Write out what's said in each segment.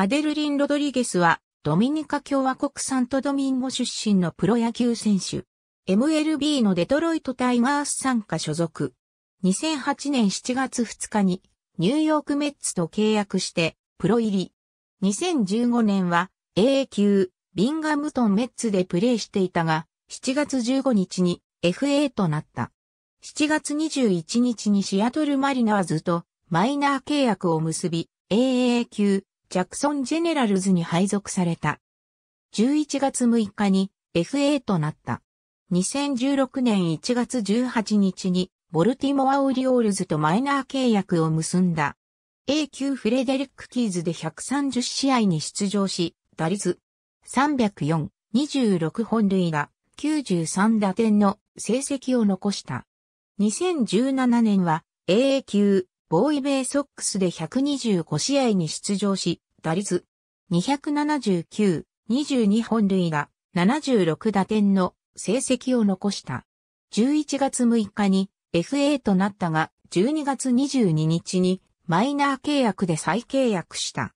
アデルリン・ロドリゲスは、ドミニカ共和国サントドミンゴ出身のプロ野球選手。MLB のデトロイトタイガース参加所属。2008年7月2日に、ニューヨークメッツと契約して、プロ入り。2015年は、AA 級、ビンガムトンメッツでプレーしていたが、7月15日に FA となった。7月21日にシアトルマリナーズとマイナー契約を結び、AA 級ジャクソン・ジェネラルズに配属された。11月6日に FA となった。2016年1月18日にボルティモア・オリオールズとマイナー契約を結んだ。A 級フレデリック・キーズで130試合に出場し、打率304、26本塁打、93打点の成績を残した。2017年は AA 級ボーイベイソックスで125試合に出場し、打率279、22本塁打、76打点の成績を残した。11月6日に FA となったが、12月22日にマイナー契約で再契約した。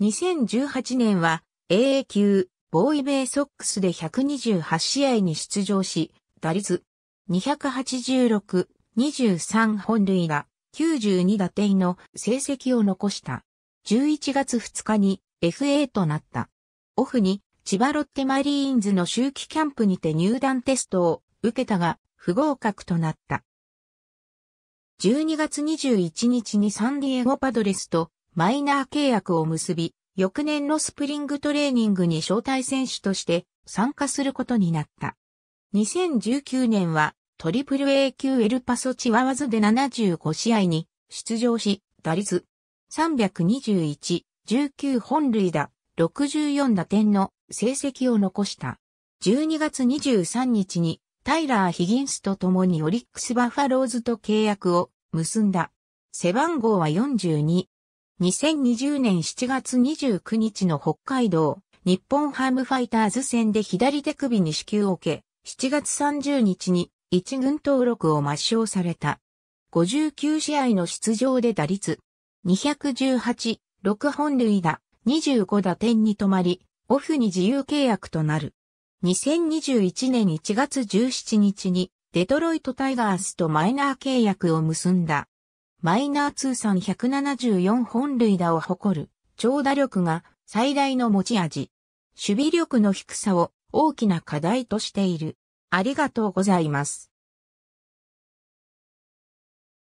2018年は AA 級ボーイベイソックスで128試合に出場し、打率286、23本塁打、92打点の成績を残した。11月2日に FA となった。オフに千葉ロッテマリーンズの周期キャンプにて入団テストを受けたが不合格となった。12月21日にサンディエゴパドレスとマイナー契約を結び、翌年のスプリングトレーニングに招待選手として参加することになった。2019年はトリプル A 級エルパソチワワズで75試合に出場し、打率321、19本塁打、64打点の成績を残した。12月23日にタイラー・ヒギンスと共にオリックス・バファローズと契約を結んだ。背番号は42。2020年7月29日の北海道、日本ハムファイターズ戦で左手首に支給を受け、7月30日に一軍登録を抹消された。59試合の出場で打率218、6本塁打、25打点に止まり、オフに自由契約となる。2021年1月17日にデトロイトタイガースとマイナー契約を結んだ。マイナー通算174本塁打を誇る長打力が最大の持ち味。守備力の低さを大きな課題としている。ありがとうございます。